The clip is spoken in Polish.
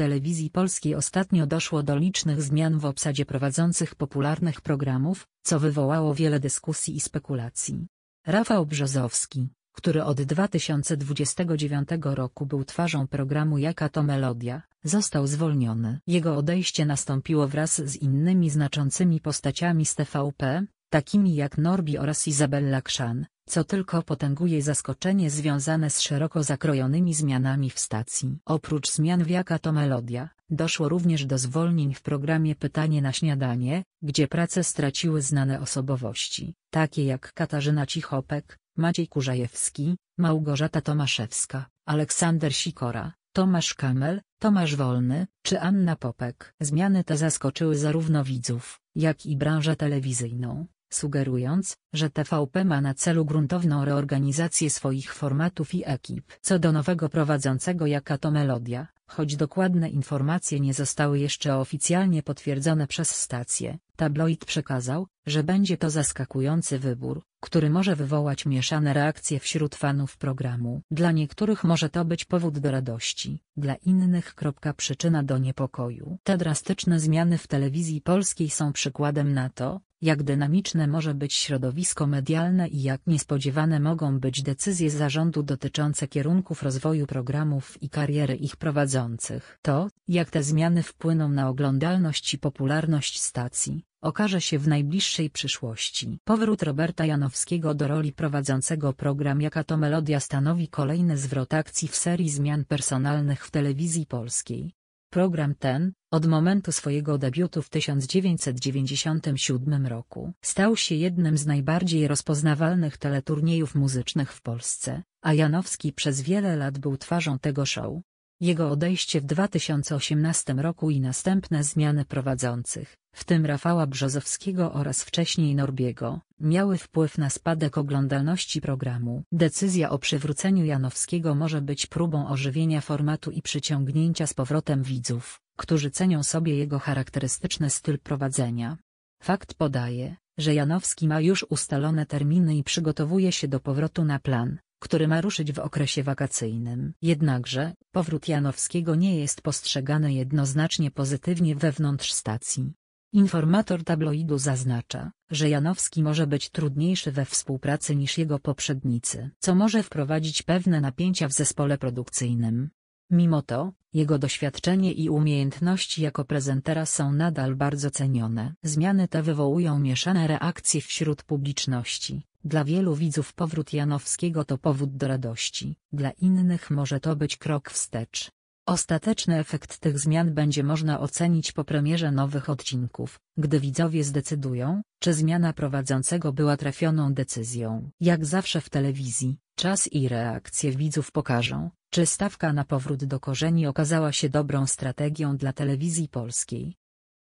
Telewizji Polskiej ostatnio doszło do licznych zmian w obsadzie prowadzących popularnych programów, co wywołało wiele dyskusji i spekulacji. Rafał Brzozowski, który od 2029 roku był twarzą programu Jaka to Melodia, został zwolniony. Jego odejście nastąpiło wraz z innymi znaczącymi postaciami z TVP, takimi jak Norbi oraz Izabella Krzan, co tylko potęguje zaskoczenie związane z szeroko zakrojonymi zmianami w stacji. Oprócz zmian w jaka to melodia, doszło również do zwolnień w programie Pytanie na śniadanie, gdzie prace straciły znane osobowości, takie jak Katarzyna Cichopek, Maciej Kurzajewski, Małgorzata Tomaszewska, Aleksander Sikora, Tomasz Kamel, Tomasz Wolny, czy Anna Popek. Zmiany te zaskoczyły zarówno widzów, jak i branżę telewizyjną sugerując, że TVP ma na celu gruntowną reorganizację swoich formatów i ekip. Co do nowego prowadzącego jaka to melodia, choć dokładne informacje nie zostały jeszcze oficjalnie potwierdzone przez stację, tabloid przekazał, że będzie to zaskakujący wybór, który może wywołać mieszane reakcje wśród fanów programu. Dla niektórych może to być powód do radości, dla innych kropka przyczyna do niepokoju. Te drastyczne zmiany w telewizji polskiej są przykładem na to, jak dynamiczne może być środowisko medialne i jak niespodziewane mogą być decyzje zarządu dotyczące kierunków rozwoju programów i kariery ich prowadzących. To, jak te zmiany wpłyną na oglądalność i popularność stacji, okaże się w najbliższej przyszłości. Powrót Roberta Janowskiego do roli prowadzącego program Jaka to Melodia stanowi kolejny zwrot akcji w serii zmian personalnych w telewizji polskiej Program ten, od momentu swojego debiutu w 1997 roku, stał się jednym z najbardziej rozpoznawalnych teleturniejów muzycznych w Polsce, a Janowski przez wiele lat był twarzą tego show. Jego odejście w 2018 roku i następne zmiany prowadzących, w tym Rafała Brzozowskiego oraz wcześniej Norbiego, miały wpływ na spadek oglądalności programu. Decyzja o przywróceniu Janowskiego może być próbą ożywienia formatu i przyciągnięcia z powrotem widzów, którzy cenią sobie jego charakterystyczny styl prowadzenia. Fakt podaje, że Janowski ma już ustalone terminy i przygotowuje się do powrotu na plan który ma ruszyć w okresie wakacyjnym. Jednakże, powrót Janowskiego nie jest postrzegany jednoznacznie pozytywnie wewnątrz stacji. Informator tabloidu zaznacza, że Janowski może być trudniejszy we współpracy niż jego poprzednicy, co może wprowadzić pewne napięcia w zespole produkcyjnym. Mimo to, jego doświadczenie i umiejętności jako prezentera są nadal bardzo cenione. Zmiany te wywołują mieszane reakcje wśród publiczności. Dla wielu widzów powrót Janowskiego to powód do radości, dla innych może to być krok wstecz. Ostateczny efekt tych zmian będzie można ocenić po premierze nowych odcinków, gdy widzowie zdecydują, czy zmiana prowadzącego była trafioną decyzją. Jak zawsze w telewizji, Czas i reakcje widzów pokażą, czy stawka na powrót do korzeni okazała się dobrą strategią dla telewizji polskiej.